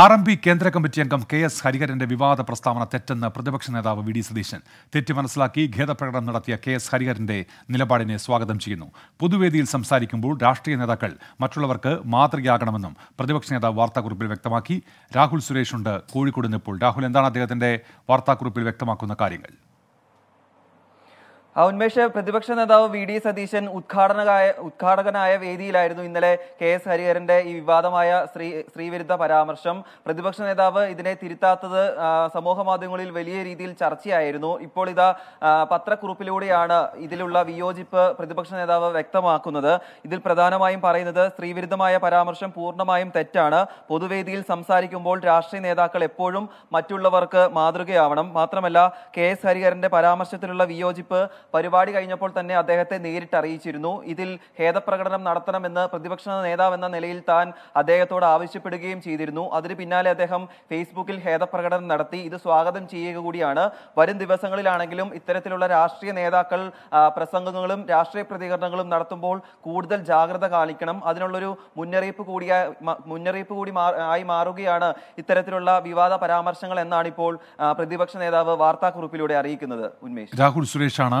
R M P കേന്ദ്ര കമ്മിറ്റി അംഗം കെ എസ് ഹരിഹരന്റെ വിവാദ പ്രസ്താവന തെറ്റെന്ന് പ്രതിപക്ഷ നേതാവ് വി ഡി സതീശൻ തെറ്റ് മനസ്സിലാക്കി ഖേദപ്രകടനം നടത്തിയ കെ എസ് ഹരിഹരന്റെ നിലപാടിനെ സ്വാഗതം ചെയ്യുന്നു പൊതുവേദിയിൽ സംസാരിക്കുമ്പോൾ രാഷ്ട്രീയ നേതാക്കൾ മറ്റുള്ളവർക്ക് മാതൃകയാകണമെന്നും പ്രതിപക്ഷ നേതാവ് വാർത്താക്കുറിപ്പിൽ വ്യക്തമാക്കി രാഹുൽ ഉണ്ട് കോഴിക്കോട് നിപ്പോൾ രാഹുൽ എന്താണ് അദ്ദേഹത്തിന്റെ വാർത്താക്കുറിപ്പിൽ വ്യക്തമാക്കുന്ന കാര്യങ്ങൾ ഉന്മേഷ പ്രതിപക്ഷ നേതാവ് വി ഡി സതീശൻ ഉദ്ഘാടനകായ ഉദ്ഘാടകനായ വേദിയിലായിരുന്നു ഇന്നലെ കെ എസ് ഹരിഹരന്റെ ഈ വിവാദമായ സ്ത്രീ സ്ത്രീവിരുദ്ധ പരാമർശം പ്രതിപക്ഷ നേതാവ് ഇതിനെ തിരുത്താത്തത് സമൂഹ മാധ്യമങ്ങളിൽ വലിയ രീതിയിൽ ചർച്ചയായിരുന്നു ഇപ്പോൾ ഇതാ പത്രക്കുറിപ്പിലൂടെയാണ് ഇതിലുള്ള വിയോജിപ്പ് പ്രതിപക്ഷ നേതാവ് വ്യക്തമാക്കുന്നത് ഇതിൽ പ്രധാനമായും പറയുന്നത് സ്ത്രീവിരുദ്ധമായ പരാമർശം പൂർണ്ണമായും തെറ്റാണ് പൊതുവേദിയിൽ സംസാരിക്കുമ്പോൾ രാഷ്ട്രീയ നേതാക്കൾ എപ്പോഴും മറ്റുള്ളവർക്ക് മാതൃകയാവണം മാത്രമല്ല കെ എസ് ഹരിഹരന്റെ പരാമർശത്തിലുള്ള വിയോജിപ്പ് പരിപാടി കഴിഞ്ഞപ്പോൾ തന്നെ അദ്ദേഹത്തെ നേരിട്ട് അറിയിച്ചിരുന്നു ഇതിൽ ഖേദപ്രകടനം നടത്തണമെന്ന് പ്രതിപക്ഷ നേതാവ് എന്ന നിലയിൽ താൻ അദ്ദേഹത്തോട് ആവശ്യപ്പെടുകയും ചെയ്തിരുന്നു അതിന് പിന്നാലെ അദ്ദേഹം ഫേസ്ബുക്കിൽ ഖേദപ്രകടനം നടത്തി ഇത് സ്വാഗതം ചെയ്യുക കൂടിയാണ് വരും ദിവസങ്ങളിലാണെങ്കിലും ഇത്തരത്തിലുള്ള രാഷ്ട്രീയ നേതാക്കൾ പ്രസംഗങ്ങളും രാഷ്ട്രീയ പ്രതികരണങ്ങളും നടത്തുമ്പോൾ കൂടുതൽ ജാഗ്രത കാണിക്കണം അതിനുള്ളൊരു മുന്നറിയിപ്പ് കൂടിയ മുന്നറിയിപ്പ് കൂടി ആയി മാറുകയാണ് ഇത്തരത്തിലുള്ള വിവാദ പരാമർശങ്ങൾ എന്നാണ് ഇപ്പോൾ പ്രതിപക്ഷ നേതാവ് വാർത്താക്കുറിപ്പിലൂടെ അറിയിക്കുന്നത് ഉന്മേഷ് രാഹുൽ സുരേഷാണ്